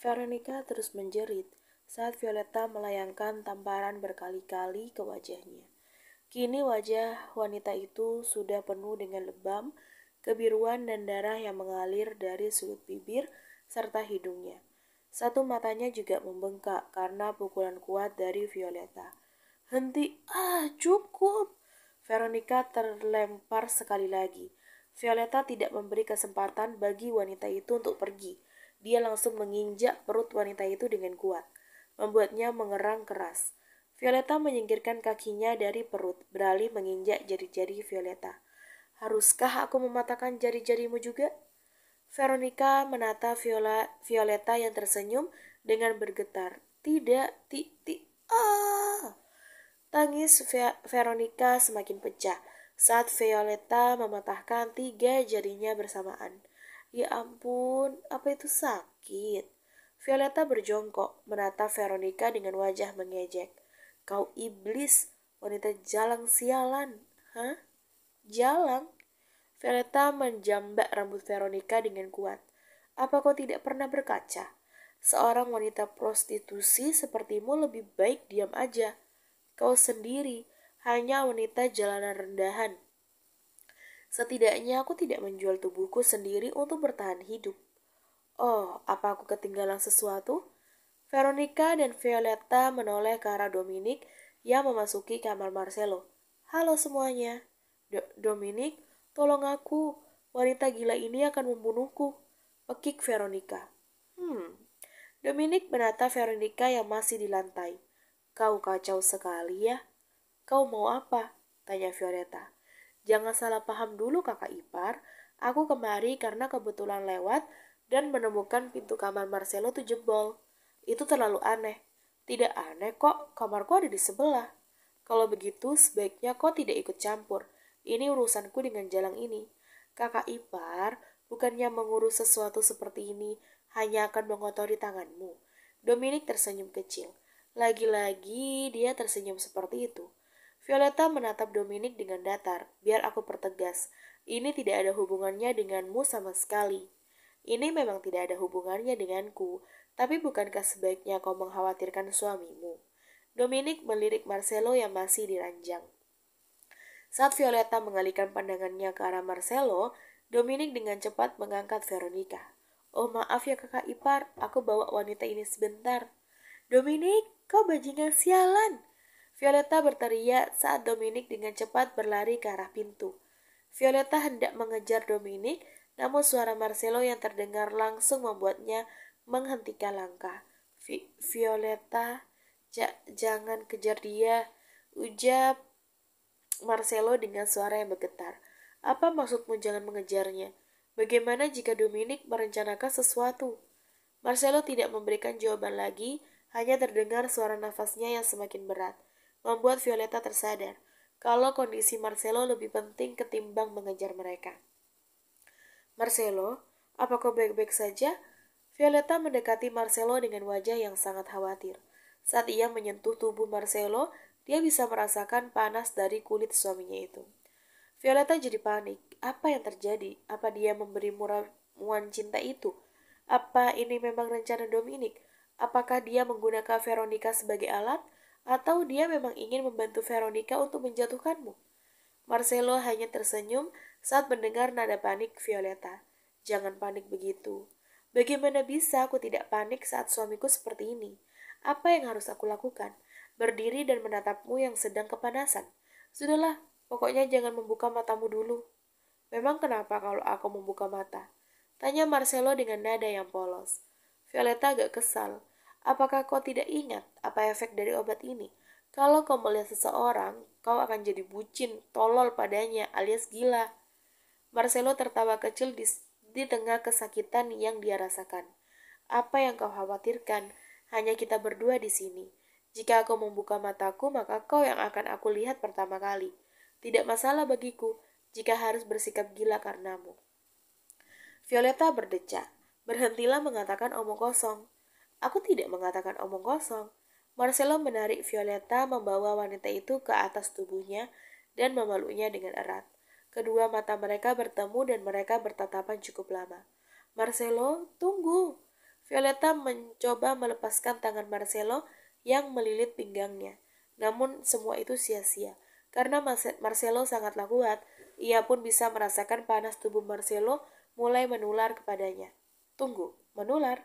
Veronica terus menjerit saat Violetta melayangkan tamparan berkali-kali ke wajahnya. Kini wajah wanita itu sudah penuh dengan lebam, kebiruan dan darah yang mengalir dari sudut bibir serta hidungnya. Satu matanya juga membengkak karena pukulan kuat dari Violetta. Henti, ah cukup. Veronica terlempar sekali lagi. Violetta tidak memberi kesempatan bagi wanita itu untuk pergi. Dia langsung menginjak perut wanita itu dengan kuat, membuatnya mengerang keras. Violeta menyingkirkan kakinya dari perut, beralih menginjak jari-jari Violeta. Haruskah aku mematahkan jari-jarimu juga? Veronica menata Viola, Violeta yang tersenyum dengan bergetar. Tidak, ti, ti, ah. Tangis Veronica semakin pecah saat Violeta mematahkan tiga jarinya bersamaan. Ya ampun, apa itu sakit? Violeta berjongkok, menata Veronica dengan wajah mengejek. Kau iblis, wanita jalang sialan. Hah? Jalang? Violeta menjambak rambut Veronica dengan kuat. Apa kau tidak pernah berkaca? Seorang wanita prostitusi sepertimu lebih baik diam aja. Kau sendiri, hanya wanita jalanan rendahan. Setidaknya aku tidak menjual tubuhku sendiri untuk bertahan hidup. Oh, apa aku ketinggalan sesuatu? Veronica dan Violetta menoleh ke arah Dominic yang memasuki kamar Marcelo. Halo semuanya. Do Dominic, tolong aku. Wanita gila ini akan membunuhku. Pekik Veronica. Hmm. Dominic menata Veronica yang masih di lantai. Kau kacau sekali ya. Kau mau apa? Tanya Violetta. Jangan salah paham dulu kakak ipar, aku kemari karena kebetulan lewat dan menemukan pintu kamar Marcelo tuh jebol. Itu terlalu aneh. Tidak aneh kok, kamarku ada di sebelah. Kalau begitu, sebaiknya kau tidak ikut campur. Ini urusanku dengan jalan ini. Kakak ipar, bukannya mengurus sesuatu seperti ini hanya akan mengotori tanganmu. Dominic tersenyum kecil. Lagi-lagi dia tersenyum seperti itu. Violeta menatap Dominic dengan datar. Biar aku pertegas, ini tidak ada hubungannya denganmu sama sekali. Ini memang tidak ada hubungannya denganku, tapi bukankah sebaiknya kau mengkhawatirkan suamimu? Dominic melirik Marcelo yang masih diranjang. Saat Violeta mengalihkan pandangannya ke arah Marcelo, Dominic dengan cepat mengangkat Veronica. Oh maaf ya kakak ipar, aku bawa wanita ini sebentar. Dominic, kau bajingan sialan, Violeta berteriak saat Dominic dengan cepat berlari ke arah pintu. Violeta hendak mengejar Dominic, namun suara Marcelo yang terdengar langsung membuatnya menghentikan langkah. Vi Violeta, jangan kejar dia, ujar Marcelo dengan suara yang bergetar. Apa maksudmu jangan mengejarnya? Bagaimana jika Dominic merencanakan sesuatu? Marcelo tidak memberikan jawaban lagi, hanya terdengar suara nafasnya yang semakin berat membuat Violeta tersadar kalau kondisi Marcelo lebih penting ketimbang mengejar mereka. Marcelo, apa kau baik-baik saja? Violeta mendekati Marcelo dengan wajah yang sangat khawatir. Saat ia menyentuh tubuh Marcelo, dia bisa merasakan panas dari kulit suaminya itu. Violeta jadi panik. Apa yang terjadi? Apa dia memberi ramuan cinta itu? Apa ini memang rencana Dominic? Apakah dia menggunakan Veronica sebagai alat? Atau dia memang ingin membantu Veronica untuk menjatuhkanmu? Marcelo hanya tersenyum saat mendengar nada panik Violeta. Jangan panik begitu. Bagaimana bisa aku tidak panik saat suamiku seperti ini? Apa yang harus aku lakukan? Berdiri dan menatapmu yang sedang kepanasan. Sudahlah, pokoknya jangan membuka matamu dulu. Memang kenapa kalau aku membuka mata? Tanya Marcelo dengan nada yang polos. Violeta agak kesal. Apakah kau tidak ingat apa efek dari obat ini? Kalau kau melihat seseorang, kau akan jadi bucin, tolol padanya, alias gila. Marcelo tertawa kecil di, di tengah kesakitan yang dia rasakan. Apa yang kau khawatirkan? Hanya kita berdua di sini. Jika aku membuka mataku, maka kau yang akan aku lihat pertama kali. Tidak masalah bagiku jika harus bersikap gila karenamu. Violeta berdecak. Berhentilah mengatakan omong kosong. Aku tidak mengatakan omong kosong. Marcelo menarik Violeta membawa wanita itu ke atas tubuhnya dan memeluknya dengan erat. Kedua mata mereka bertemu dan mereka bertatapan cukup lama. Marcelo, tunggu! Violeta mencoba melepaskan tangan Marcelo yang melilit pinggangnya. Namun semua itu sia-sia. Karena Marcelo sangatlah kuat, ia pun bisa merasakan panas tubuh Marcelo mulai menular kepadanya. Tunggu, menular?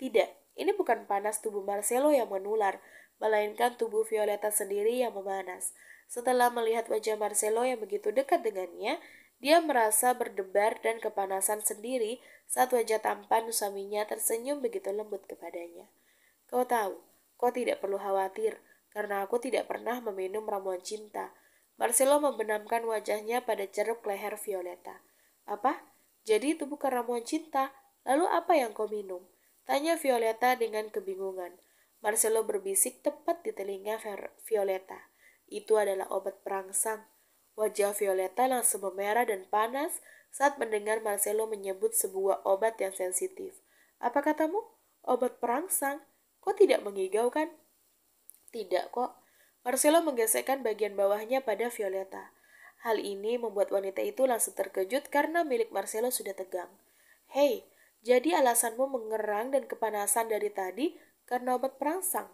Tidak, ini bukan panas tubuh Marcelo yang menular, melainkan tubuh Violeta sendiri yang memanas. Setelah melihat wajah Marcelo yang begitu dekat dengannya, dia merasa berdebar dan kepanasan sendiri saat wajah tampan suaminya tersenyum begitu lembut kepadanya. Kau tahu, kau tidak perlu khawatir, karena aku tidak pernah meminum ramuan cinta. Marcelo membenamkan wajahnya pada ceruk leher Violeta. Apa? Jadi itu bukan ramuan cinta, lalu apa yang kau minum? Tanya Violeta dengan kebingungan. Marcelo berbisik tepat di telinga Violeta. Itu adalah obat perangsang. Wajah Violeta langsung memerah dan panas saat mendengar Marcelo menyebut sebuah obat yang sensitif. Apa katamu? Obat perangsang? Kok tidak mengigau kan? Tidak kok. Marcelo menggesekkan bagian bawahnya pada Violeta. Hal ini membuat wanita itu langsung terkejut karena milik Marcelo sudah tegang. Hei, jadi alasanmu mengerang dan kepanasan dari tadi karena obat perangsang.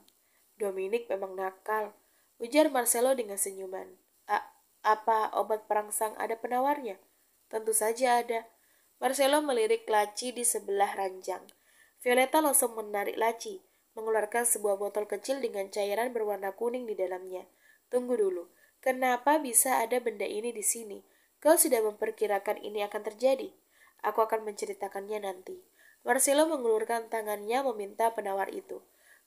Dominic memang nakal, ujar Marcelo dengan senyuman. A apa obat perangsang ada penawarnya? Tentu saja ada. Marcelo melirik laci di sebelah ranjang. Violeta langsung menarik laci, mengeluarkan sebuah botol kecil dengan cairan berwarna kuning di dalamnya. Tunggu dulu, kenapa bisa ada benda ini di sini? Kau sudah memperkirakan ini akan terjadi. Aku akan menceritakannya nanti. Marcelo mengulurkan tangannya meminta penawar itu.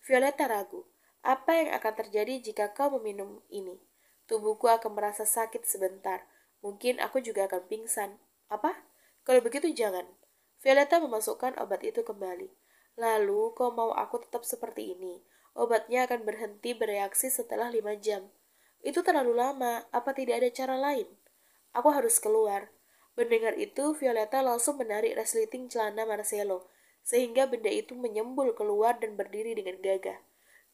Violeta ragu. Apa yang akan terjadi jika kau meminum ini? Tubuhku akan merasa sakit sebentar. Mungkin aku juga akan pingsan. Apa? Kalau begitu jangan. Violeta memasukkan obat itu kembali. Lalu, kau mau aku tetap seperti ini? Obatnya akan berhenti bereaksi setelah lima jam. Itu terlalu lama. Apa tidak ada cara lain? Aku harus keluar. Mendengar itu, Violeta langsung menarik resleting celana Marcelo, sehingga benda itu menyembul keluar dan berdiri dengan gagah.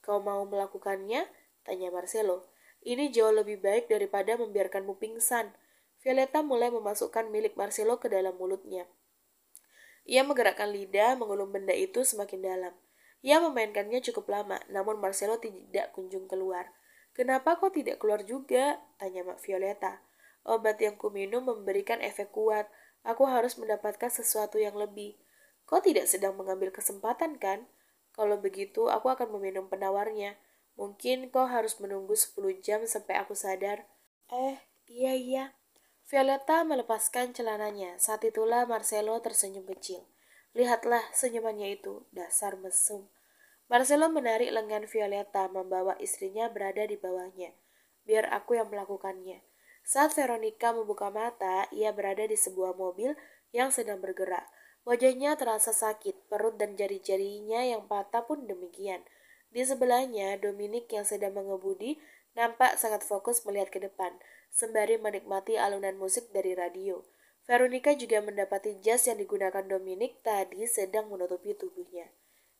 Kau mau melakukannya? Tanya Marcelo. Ini jauh lebih baik daripada membiarkanmu pingsan. Violeta mulai memasukkan milik Marcelo ke dalam mulutnya. Ia menggerakkan lidah mengulum benda itu semakin dalam. Ia memainkannya cukup lama, namun Marcelo tidak kunjung keluar. Kenapa kau tidak keluar juga? Tanya Mak Violeta. Obat yang kuminum memberikan efek kuat. Aku harus mendapatkan sesuatu yang lebih. Kau tidak sedang mengambil kesempatan, kan? Kalau begitu, aku akan meminum penawarnya. Mungkin kau harus menunggu 10 jam sampai aku sadar. Eh, iya iya. Violeta melepaskan celananya. Saat itulah Marcelo tersenyum kecil. Lihatlah senyumannya itu, dasar mesum. Marcelo menarik lengan Violeta membawa istrinya berada di bawahnya. Biar aku yang melakukannya. Saat Veronica membuka mata, ia berada di sebuah mobil yang sedang bergerak. Wajahnya terasa sakit, perut dan jari-jarinya yang patah pun demikian. Di sebelahnya, Dominic yang sedang mengebudi nampak sangat fokus melihat ke depan, sembari menikmati alunan musik dari radio. Veronica juga mendapati jas yang digunakan Dominic tadi sedang menutupi tubuhnya.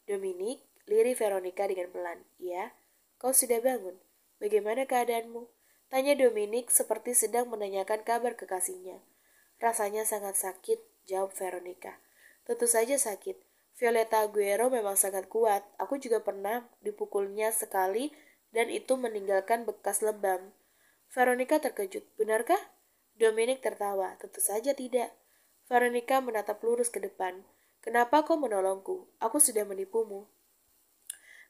Dominic, lirih Veronica dengan pelan. Ya, kau sudah bangun. Bagaimana keadaanmu? Tanya Dominic seperti sedang menanyakan kabar kekasihnya. Rasanya sangat sakit, jawab Veronica. Tentu saja sakit. Violeta Aguero memang sangat kuat. Aku juga pernah dipukulnya sekali dan itu meninggalkan bekas lebam. Veronica terkejut. Benarkah? Dominic tertawa. Tentu saja tidak. Veronica menatap lurus ke depan. Kenapa kau menolongku? Aku sudah menipumu.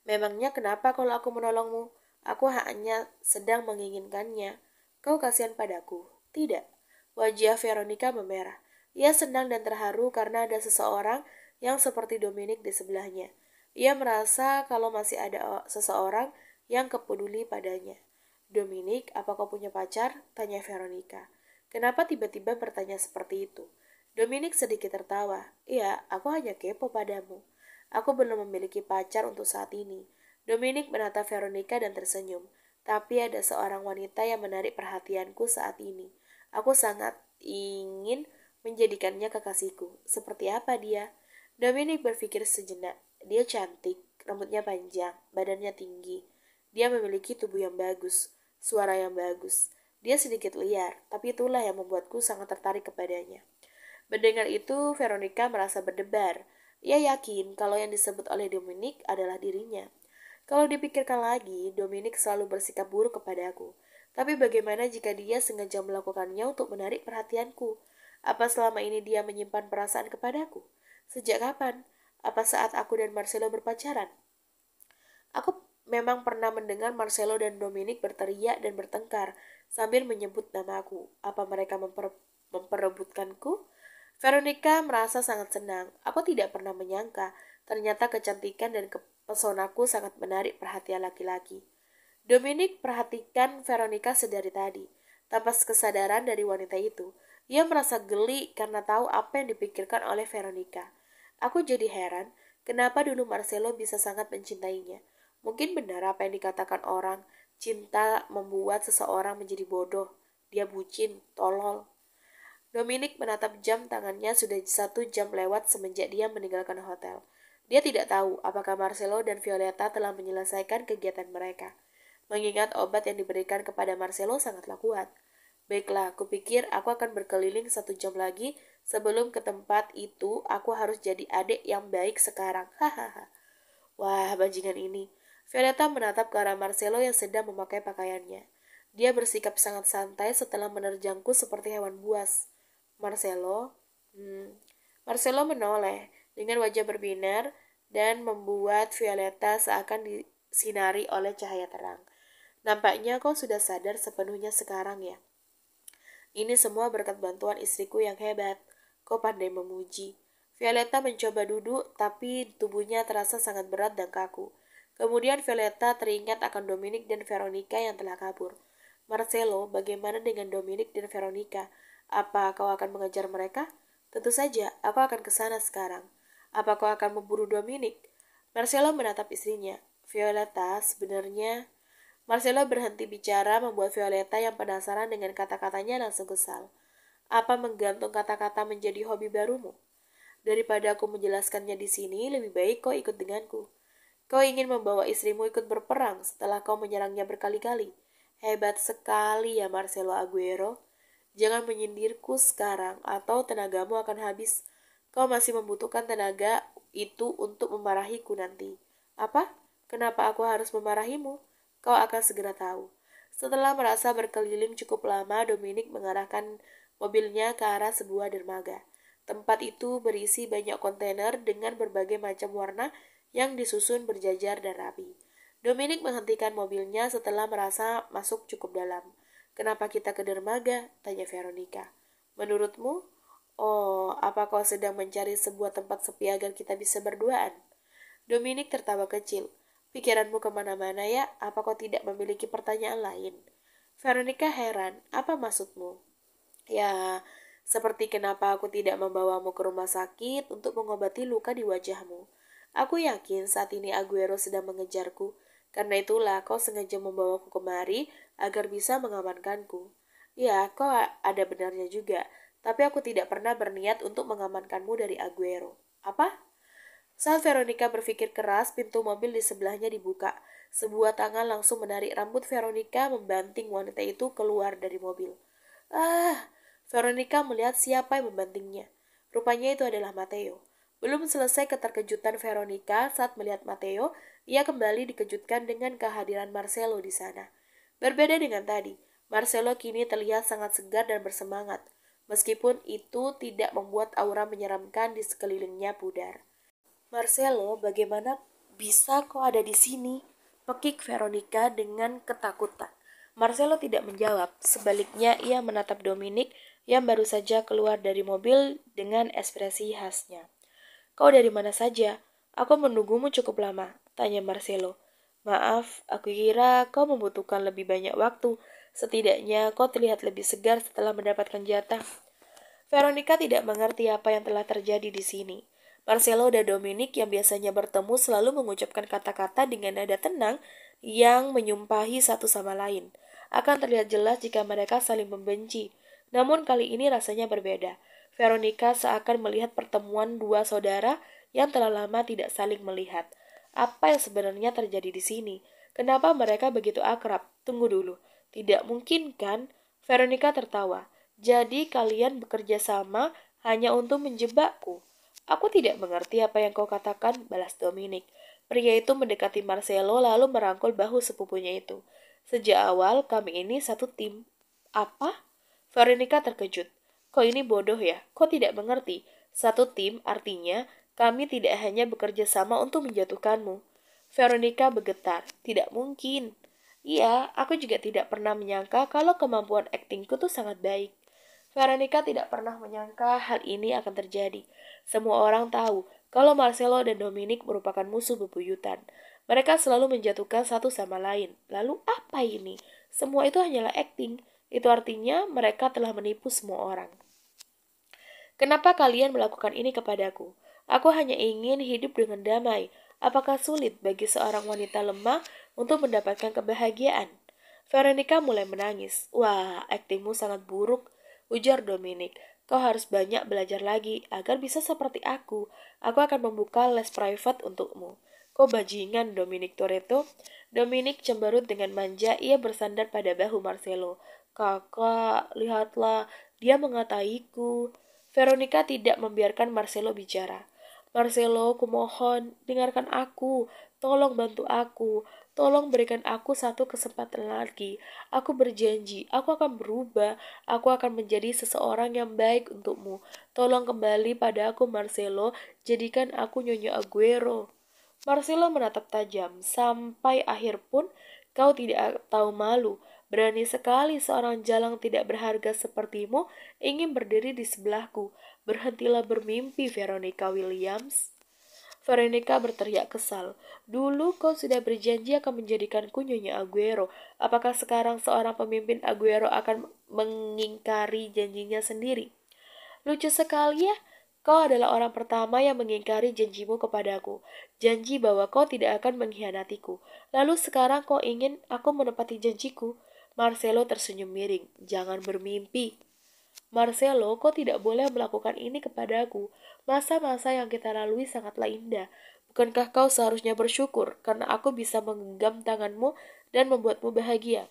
Memangnya kenapa kalau aku menolongmu? Aku hanya sedang menginginkannya. Kau kasihan padaku. Tidak. Wajah Veronica memerah. Ia senang dan terharu karena ada seseorang yang seperti Dominic di sebelahnya. Ia merasa kalau masih ada seseorang yang kepeduli padanya. Dominic, apa kau punya pacar? Tanya Veronica. Kenapa tiba-tiba bertanya seperti itu? Dominic sedikit tertawa. Iya, aku hanya kepo padamu. Aku belum memiliki pacar untuk saat ini. Dominic menatap Veronica dan tersenyum. Tapi ada seorang wanita yang menarik perhatianku saat ini. Aku sangat ingin menjadikannya kekasihku. Seperti apa dia? Dominic berpikir sejenak. Dia cantik, rambutnya panjang, badannya tinggi. Dia memiliki tubuh yang bagus, suara yang bagus. Dia sedikit liar, tapi itulah yang membuatku sangat tertarik kepadanya. Mendengar itu, Veronica merasa berdebar. Ia yakin kalau yang disebut oleh Dominic adalah dirinya. Kalau dipikirkan lagi, Dominic selalu bersikap buruk kepadaku. Tapi bagaimana jika dia sengaja melakukannya untuk menarik perhatianku? Apa selama ini dia menyimpan perasaan kepadaku? Sejak kapan? Apa saat aku dan Marcelo berpacaran? Aku memang pernah mendengar Marcelo dan Dominic berteriak dan bertengkar sambil menyebut nama aku. Apa mereka memper memperebutkanku? Veronica merasa sangat senang. Aku tidak pernah menyangka ternyata kecantikan dan ke Pesonaku sangat menarik perhatian laki-laki. Dominic perhatikan Veronica sedari tadi. Tanpa kesadaran dari wanita itu, ia merasa geli karena tahu apa yang dipikirkan oleh Veronica. Aku jadi heran kenapa dulu Marcelo bisa sangat mencintainya. Mungkin benar apa yang dikatakan orang, cinta membuat seseorang menjadi bodoh. Dia bucin, tolol, Dominic menatap jam tangannya sudah satu jam lewat semenjak dia meninggalkan hotel. Dia tidak tahu apakah Marcelo dan Violeta telah menyelesaikan kegiatan mereka. Mengingat obat yang diberikan kepada Marcelo sangatlah kuat. Baiklah, kupikir aku akan berkeliling satu jam lagi sebelum ke tempat itu aku harus jadi adik yang baik sekarang. Hahaha. Wah, bajingan ini. Violeta menatap ke arah Marcelo yang sedang memakai pakaiannya. Dia bersikap sangat santai setelah menerjangku seperti hewan buas. Marcelo, hmm. Marcelo menoleh dengan wajah berbinar dan membuat Violeta seakan disinari oleh cahaya terang. Nampaknya kau sudah sadar sepenuhnya sekarang ya. Ini semua berkat bantuan istriku yang hebat. Kau pandai memuji. Violeta mencoba duduk, tapi tubuhnya terasa sangat berat dan kaku. Kemudian Violeta teringat akan Dominic dan Veronica yang telah kabur. Marcelo, bagaimana dengan Dominic dan Veronica? Apa kau akan mengejar mereka? Tentu saja, aku akan ke sana sekarang. Apa kau akan memburu Dominic? Marcelo menatap istrinya. Violeta, sebenarnya... Marcelo berhenti bicara membuat Violeta yang penasaran dengan kata-katanya langsung kesal. Apa menggantung kata-kata menjadi hobi barumu? Daripada aku menjelaskannya di sini, lebih baik kau ikut denganku. Kau ingin membawa istrimu ikut berperang setelah kau menyerangnya berkali-kali. Hebat sekali ya Marcelo Aguero. Jangan menyindirku sekarang atau tenagamu akan habis Kau masih membutuhkan tenaga itu untuk memarahiku nanti. Apa? Kenapa aku harus memarahimu? Kau akan segera tahu. Setelah merasa berkeliling cukup lama, Dominic mengarahkan mobilnya ke arah sebuah dermaga. Tempat itu berisi banyak kontainer dengan berbagai macam warna yang disusun berjajar dan rapi. Dominic menghentikan mobilnya setelah merasa masuk cukup dalam. Kenapa kita ke dermaga? Tanya Veronica. Menurutmu, Oh, apa kau sedang mencari sebuah tempat sepi agar kita bisa berduaan? Dominic tertawa kecil. Pikiranmu kemana-mana ya, apa kau tidak memiliki pertanyaan lain? Veronica heran, apa maksudmu? Ya, seperti kenapa aku tidak membawamu ke rumah sakit untuk mengobati luka di wajahmu. Aku yakin saat ini Aguero sedang mengejarku, karena itulah kau sengaja membawaku kemari agar bisa mengamankanku. Ya, kau ada benarnya juga, tapi aku tidak pernah berniat untuk mengamankanmu dari Aguero. Apa? Saat Veronica berpikir keras, pintu mobil di sebelahnya dibuka. Sebuah tangan langsung menarik rambut Veronica membanting wanita itu keluar dari mobil. Ah, Veronica melihat siapa yang membantingnya. Rupanya itu adalah Mateo. Belum selesai keterkejutan Veronica saat melihat Mateo, ia kembali dikejutkan dengan kehadiran Marcelo di sana. Berbeda dengan tadi, Marcelo kini terlihat sangat segar dan bersemangat meskipun itu tidak membuat aura menyeramkan di sekelilingnya pudar. Marcelo, bagaimana bisa kau ada di sini? Pekik Veronica dengan ketakutan. Marcelo tidak menjawab, sebaliknya ia menatap Dominic yang baru saja keluar dari mobil dengan ekspresi khasnya. Kau dari mana saja? Aku menunggumu cukup lama, tanya Marcelo. Maaf, aku kira kau membutuhkan lebih banyak waktu, Setidaknya kau terlihat lebih segar setelah mendapatkan jatah. Veronica tidak mengerti apa yang telah terjadi di sini. Marcelo dan Dominic yang biasanya bertemu selalu mengucapkan kata-kata dengan nada tenang yang menyumpahi satu sama lain. Akan terlihat jelas jika mereka saling membenci. Namun kali ini rasanya berbeda. Veronica seakan melihat pertemuan dua saudara yang telah lama tidak saling melihat. Apa yang sebenarnya terjadi di sini? Kenapa mereka begitu akrab? Tunggu dulu. Tidak mungkin kan? Veronica tertawa. Jadi kalian bekerja sama hanya untuk menjebakku. Aku tidak mengerti apa yang kau katakan, balas Dominic. Pria itu mendekati Marcelo lalu merangkul bahu sepupunya itu. Sejak awal kami ini satu tim. Apa? Veronica terkejut. Kau ini bodoh ya? Kau tidak mengerti. Satu tim artinya kami tidak hanya bekerja sama untuk menjatuhkanmu. Veronica bergetar. Tidak mungkin. Iya, aku juga tidak pernah menyangka kalau kemampuan aktingku tuh sangat baik. Veronica tidak pernah menyangka hal ini akan terjadi. Semua orang tahu kalau Marcelo dan Dominic merupakan musuh bebuyutan. Mereka selalu menjatuhkan satu sama lain. Lalu apa ini? Semua itu hanyalah akting. Itu artinya mereka telah menipu semua orang. Kenapa kalian melakukan ini kepadaku? Aku hanya ingin hidup dengan damai. Apakah sulit bagi seorang wanita lemah untuk mendapatkan kebahagiaan? Veronica mulai menangis. Wah, aktingmu sangat buruk, ujar Dominic. Kau harus banyak belajar lagi agar bisa seperti aku. Aku akan membuka les private untukmu. Kau bajingan, Dominic Toretto. Dominic cemberut dengan manja, ia bersandar pada bahu Marcelo. Kakak, lihatlah, dia mengataiku. Veronica tidak membiarkan Marcelo bicara. Marcelo, kumohon, dengarkan aku. Tolong bantu aku. Tolong berikan aku satu kesempatan lagi. Aku berjanji, aku akan berubah. Aku akan menjadi seseorang yang baik untukmu. Tolong kembali pada aku, Marcelo. Jadikan aku Nyonya Aguero. Marcelo menatap tajam. Sampai akhir pun, kau tidak tahu malu. Berani sekali seorang jalang tidak berharga sepertimu ingin berdiri di sebelahku. Berhentilah bermimpi, Veronica Williams. Veronica berteriak kesal. Dulu kau sudah berjanji akan menjadikanku Nyonya Aguero. Apakah sekarang seorang pemimpin Aguero akan mengingkari janjinya sendiri? Lucu sekali ya, Kau adalah orang pertama yang mengingkari janjimu kepadaku, janji bahwa kau tidak akan mengkhianatiku. Lalu sekarang kau ingin aku menepati janjiku. Marcelo tersenyum miring. Jangan bermimpi. Marcelo, kau tidak boleh melakukan ini kepadaku. Masa-masa yang kita lalui sangatlah indah. Bukankah kau seharusnya bersyukur karena aku bisa menggenggam tanganmu dan membuatmu bahagia?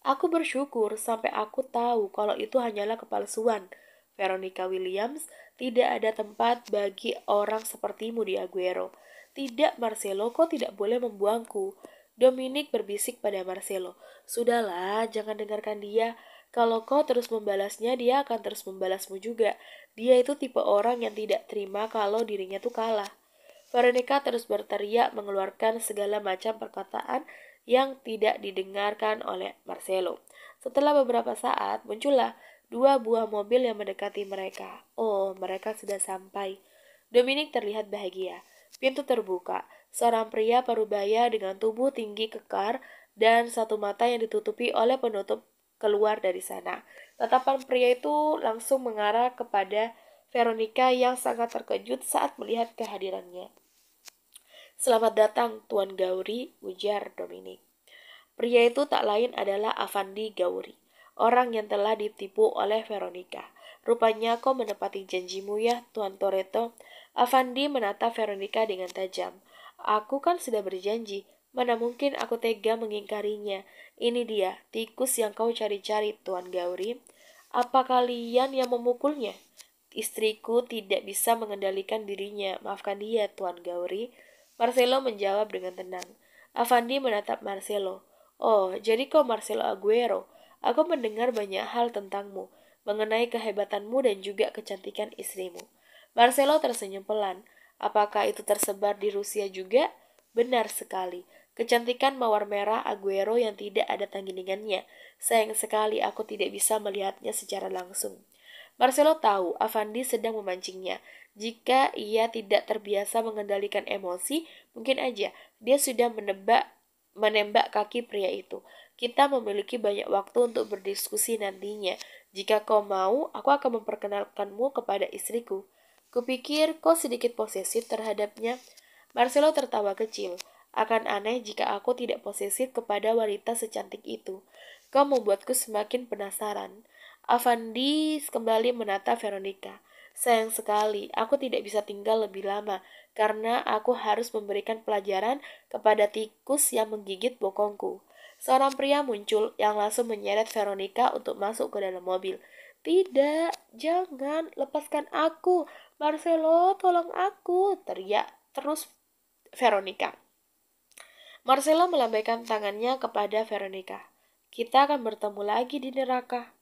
Aku bersyukur sampai aku tahu kalau itu hanyalah kepalsuan. Veronica Williams, tidak ada tempat bagi orang sepertimu di Aguero. Tidak, Marcelo, kau tidak boleh membuangku. Dominic berbisik pada Marcelo. Sudahlah, jangan dengarkan dia. Kalau kau terus membalasnya, dia akan terus membalasmu juga. Dia itu tipe orang yang tidak terima kalau dirinya tuh kalah. Veronica terus berteriak mengeluarkan segala macam perkataan yang tidak didengarkan oleh Marcelo. Setelah beberapa saat, muncullah dua buah mobil yang mendekati mereka. Oh, mereka sudah sampai. Dominic terlihat bahagia. Pintu terbuka seorang pria parubaya dengan tubuh tinggi kekar dan satu mata yang ditutupi oleh penutup keluar dari sana. Tatapan pria itu langsung mengarah kepada Veronica yang sangat terkejut saat melihat kehadirannya. Selamat datang, Tuan Gauri, ujar Dominic. Pria itu tak lain adalah Avandi Gauri, orang yang telah ditipu oleh Veronica. Rupanya kau menepati janjimu ya, Tuan Toretto. Avandi menata Veronica dengan tajam. Aku kan sudah berjanji, mana mungkin aku tega mengingkarinya. Ini dia, tikus yang kau cari-cari, Tuan Gauri. Apa kalian yang memukulnya? Istriku tidak bisa mengendalikan dirinya. Maafkan dia, Tuan Gauri. Marcelo menjawab dengan tenang. Avandi menatap Marcelo. Oh, jadi kau Marcelo Aguero. Aku mendengar banyak hal tentangmu, mengenai kehebatanmu dan juga kecantikan istrimu. Marcelo tersenyum pelan. Apakah itu tersebar di Rusia juga? Benar sekali. Kecantikan mawar merah Aguero yang tidak ada tandingannya. Sayang sekali aku tidak bisa melihatnya secara langsung. Marcelo tahu Avandi sedang memancingnya. Jika ia tidak terbiasa mengendalikan emosi, mungkin aja dia sudah menebak menembak kaki pria itu. Kita memiliki banyak waktu untuk berdiskusi nantinya. Jika kau mau, aku akan memperkenalkanmu kepada istriku. Kupikir kau sedikit posesif terhadapnya. Marcelo tertawa kecil. Akan aneh jika aku tidak posesif kepada wanita secantik itu. Kau membuatku semakin penasaran. Avandi kembali menata Veronica. Sayang sekali, aku tidak bisa tinggal lebih lama karena aku harus memberikan pelajaran kepada tikus yang menggigit bokongku. Seorang pria muncul yang langsung menyeret Veronica untuk masuk ke dalam mobil. Tidak, jangan, lepaskan aku. Marcelo, tolong aku, teriak terus Veronica. Marcelo melambaikan tangannya kepada Veronica. Kita akan bertemu lagi di neraka.